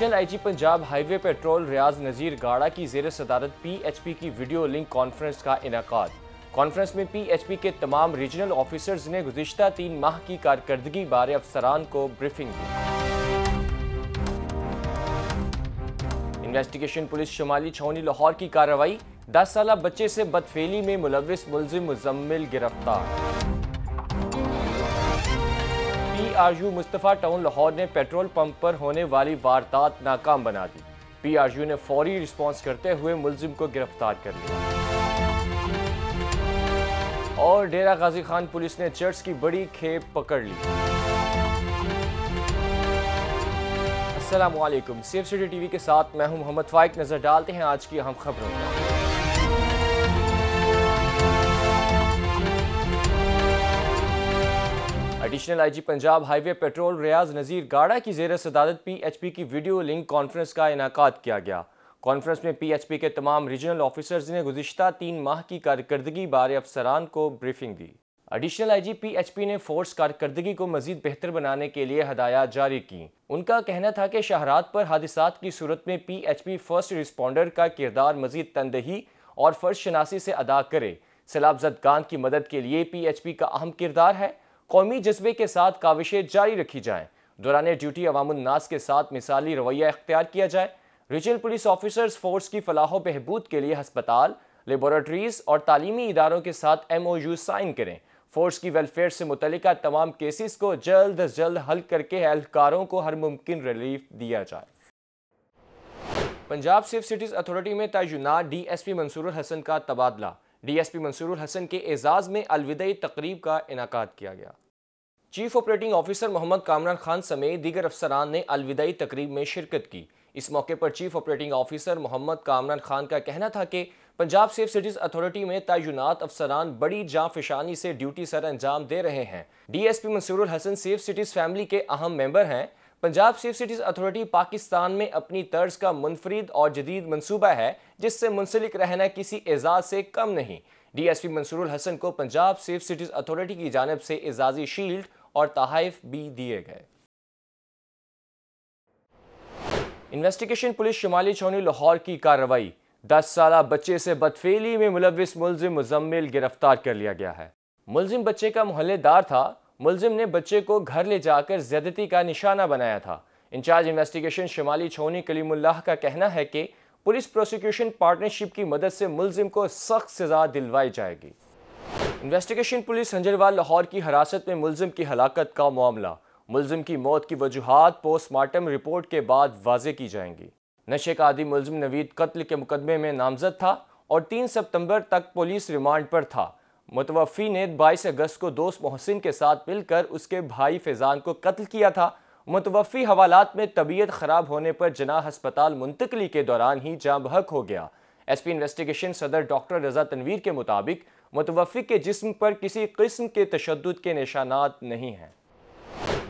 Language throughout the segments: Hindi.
additional IG Punjab highway patrol Riaz Nazir Gara की जेर सदारत पीएचपी की वीडियो लिंक कॉन्फ्रेंस का इनका कॉन्फ्रेंस में पीएचपी के तमाम रीजनल ऑफिसर्स ने गुजशत तीन माह की कारकर्दगी बारे अफसरान को ब्रीफिंग दी इन्वेस्टिगेशन पुलिस शुमाली छौनी लाहौर की कार्रवाई दस साल बच्चे से बदफेली में मुलविस मुलजिम मुजम्मिल गिरफ्तार पीआरयू मुस्तफ़ा टाउन लाहौर ने पेट्रोल पंप पर होने वाली वारदात नाकाम बना दी पीआरयू ने फौरी रिस्पांस करते हुए मुलजिम को गिरफ्तार कर लिया और डेरा गाजी खान पुलिस ने चर्च की बड़ी खेप पकड़ ली असलम सेफ सिटी टीवी के साथ मैं हूं मोहम्मद फाइक नजर डालते हैं आज की अहम खबरों पर additional IG Punjab highway patrol Riaz Nazir Gara की जेर एच पीएचपी की वीडियो लिंक कॉन्फ्रेंस का इनका किया गया कॉन्फ्रेंस में पीएचपी के तमाम रीजनल ऑफिसर्स ने गुजशत तीन माह की कारकर्दगी बारे अफसरान को ब्रीफिंग दी एडिशनल आईजी पीएचपी ने फोर्स कारकर्दगी को मजीद बेहतर बनाने के लिए हदायत जारी की उनका कहना था कि शहरात पर हादसा की सूरत में पी फर्स्ट रिस्पॉन्डर का किरदार मजीद तनदही और फर्श शनासी से अदा करे सैलाब जदगान की मदद के लिए पी का अहम किरदार है कौमी जज्बे के साथ काविशें जारी रखी जाएँ दौरान ड्यूटी अवामनास के साथ मिसाली रवैया अख्तियार किया जाए रीजनल पुलिस ऑफिसर्स फोर्स की फलाह बहबूद के लिए हस्पताल लेबॉरेटरीज और तालीमी इदारों के साथ एम ओ यू साइन करें फोर्स की वेलफेयर से मुतलिक तमाम केसेस को जल्द अज जल्द हल करके एहलकारों को हर मुमकिन रिलीफ दिया जाए पंजाब सेफ सिटीज़ अथॉरिटी में तयनात D S P Mansoor Hassan का तबादला डीएसपी मंसूर हसन के एजाज़ में अलविदाई तकरीब का इनका किया गया chief operating officer Mohammad Kamran Khan समेत दीगर अफसरान ने अलविदाई तकरीब में शिरकत की इस मौके पर chief operating officer Mohammad Kamran Khan का कहना था कि पंजाब सेफ सिटीज अथॉरिटी में तयनत अफसरान बड़ी जाफिशानी से ड्यूटी सर अंजाम दे रहे हैं DSP Mansoor Hassan safe cities family के अहम मेंबर हैं Punjab safe cities authority Pakistan में अपनी तर्ज का मुनफरद और जदीद मनसूबा है जिससे मुंसलिक रहना किसी एजाज़ से कम नहीं डीएसपी मंसूर हसन को पंजाब सेफ सिटीज़ अथॉरिटी की जानब से एजाज़ी शील्ड और तहाइफ भी दिए गए इन्वेस्टिगेशन पुलिस शुमाली छोनी लाहौर की कार्रवाई दस साल बच्चे से बदफेली में मुलविस मुलजिम मुजम्मिल गिरफ्तार कर लिया गया है मुलजिम बच्चे का मोहल्लेदार था मुलजिम ने बच्चे को घर ले जाकर ज्यादती का निशाना बनाया था इंचार्ज इन्वेस्टिगेशन शिमाली छोनी कलीमुल्लाह का कहना है कि पुलिस प्रोसिक्यूशन पार्टनरशिप की मदद से मुलजिम को सख्त सजा दिलवाई जाएगी इन्वेस्टिगेशन पुलिस हंजरवाल लाहौर की हिरासत में मुलजिम की हलाकत का मामला मुलजिम की मौत की वजूहत पोस्टमार्टम रिपोर्ट के बाद वाजे की जाएंगी नशे का आदि मुलजिम नवीद कत्ल के मुकदमे में नामजद था और तीन सितंबर तक पुलिस रिमांड पर था मुतवफ़ी ने बाईस अगस्त को दोस्त मोहसिन के साथ मिलकर उसके भाई फैज़ान को कत्ल किया था मुतवफ़ी हवालात में तबीयत ख़राब होने पर जना हस्पताल मुंतकली के दौरान ही जाँ बहक हो गया एस पी इन्वेस्टिगेशन सदर डॉक्टर रजा तनवीर के मुताबिक मुतवफ़ी के जिस्म पर किसी किस्म के तशद के निशानात नहीं हैं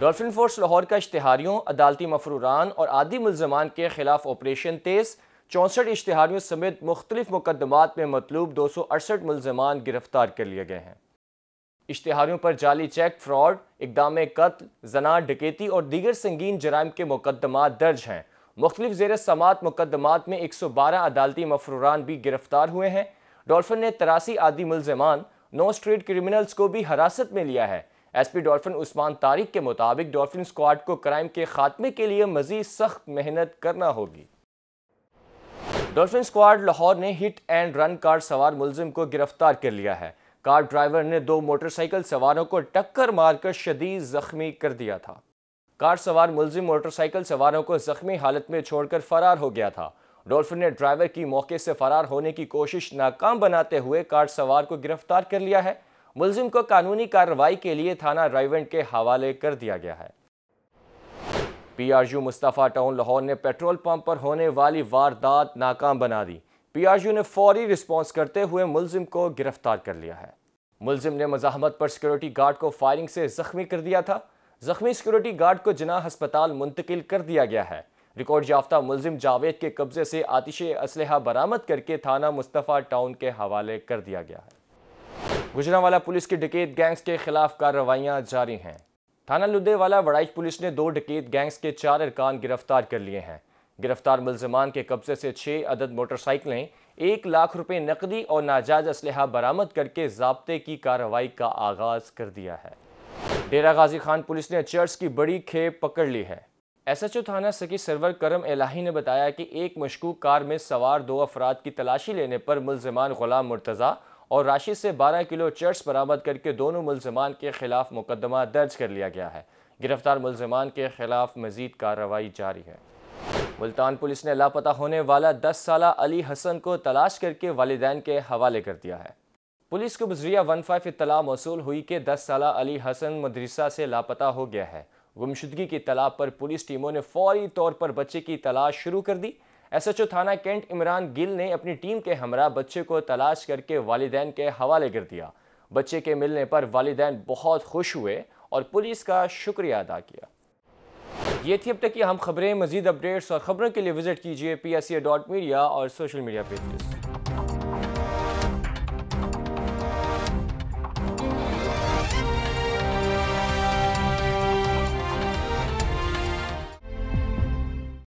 डॉल्फिन फोर्स लाहौर का इश्तहारियों अदालती मफरूरान और आदि मुलजमान के खिलाफ ऑपरेशन तेज़ चौंसठ इश्तहारियों समेत मुख्तलिफ मुकदमात में मतलूब दो सौ अड़सठ मुलजमान गिरफ्तार कर लिए गए हैं इश्तहारियों पर जाली चेक फ्रॉड इकदाम कत्ल जना डकेती और दीगर संगीन जराइम के मुकदमा दर्ज हैं मुख्तलिफ जेर समात मुकदमात में एक सौ बारह अदालती मफरूरान भी गिरफ्तार हुए हैं डॉल्फिन ने तरासी आदि मुलजमान नो स्ट्रीट क्रिमिनल्स को भी हिरासत में लिया है S P dolphin Usman Tariq के मुताबिक डॉल्फिन स्क्वाड को क्राइम के खात्मे के लिए मजीद सख्त मेहनत करना होगी डॉल्फिन स्क्वाड लाहौर ने हिट एंड रन कार सवार मुलजिम को गिरफ्तार कर लिया है कार ड्राइवर ने दो मोटरसाइकिल सवारों को टक्कर मारकर शदीद जख्मी कर दिया था कार सवार मुलजिम मोटरसाइकिल सवारों को जख्मी हालत में छोड़कर फरार हो गया था डॉल्फिन ने ड्राइवर की मौके से फरार होने की कोशिश नाकाम बनाते हुए कार सवार को गिरफ्तार कर लिया है मुलजिम को कानूनी कार्रवाई के लिए थाना रायवेंट के हवाले कर दिया गया है पीआरयू मुस्तफ़ा टाउन लाहौर ने पेट्रोल पंप पर होने वाली वारदात नाकाम बना दी पीआरयू ने फौरी रिस्पॉन्स करते हुए मुलजिम को गिरफ्तार कर लिया है मुलजिम ने मजामत पर सिक्योरिटी गार्ड को फायरिंग से जख्मी कर दिया था जख्मी सिक्योरिटी गार्ड को जना हस्पताल मुंतकिल कर दिया गया है रिकॉर्ड याफ्ता मुलजिम जावेद के कब्जे से आतिश इसल बरामद करके थाना मुस्तफ़ा टाउन के हवाले कर दिया गया है गुजरावाला पुलिस की डकैत गैंग्स के खिलाफ कार्रवाइयाँ जारी हैं थाना लुदेवाला वड़ाइच पुलिस ने दो डकैत गैंग्स के चार अरकान गिरफ्तार कर लिए हैं गिरफ्तार मुलजमान के कब्जे से छः अदद मोटरसाइकिलें एक लाख रुपए नकदी और नाजायज असलहा बरामद करके जबते की कार्रवाई का आगाज कर दिया है डेरा गाजी खान पुलिस ने चर्च की बड़ी खेप पकड़ ली है एस एच ओ थाना सकी सरवर करम एलाही ने बताया कि एक मशकूक कार में सवार दो अफराद की तलाशी लेने पर मुलजमान गुलाम मुर्तज़ा और राशि से 12 किलो चर्च बरामद करके दोनों मुलजमान के खिलाफ मुकदमा दर्ज कर लिया गया है गिरफ्तार मुलजमान के खिलाफ मजीद कार्रवाई जारी है मुल्तान पुलिस ने लापता होने वाला दस साल अली हसन को तलाश करके वालदेन के हवाले कर दिया है पुलिस को बजरिया वन फाइव इतला मौसू हुई कि दस साल अली हसन मदरसा से लापता हो गया है गुमशुदगी की तलाब पर पुलिस टीमों ने फौरी तौर पर बच्चे की तलाश शुरू कर दी एसएचओ थाना कैंट इमरान गिल ने अपनी टीम के हमरा बच्चे को तलाश करके वालदेन के हवाले कर दिया बच्चे के मिलने पर वालदेन बहुत खुश हुए और पुलिस का शुक्रिया अदा किया ये थी अब तक की हम खबरें मजीद अपडेट्स और खबरों के लिए विजिट कीजिए पी एस डॉट मीडिया और सोशल मीडिया पेजेस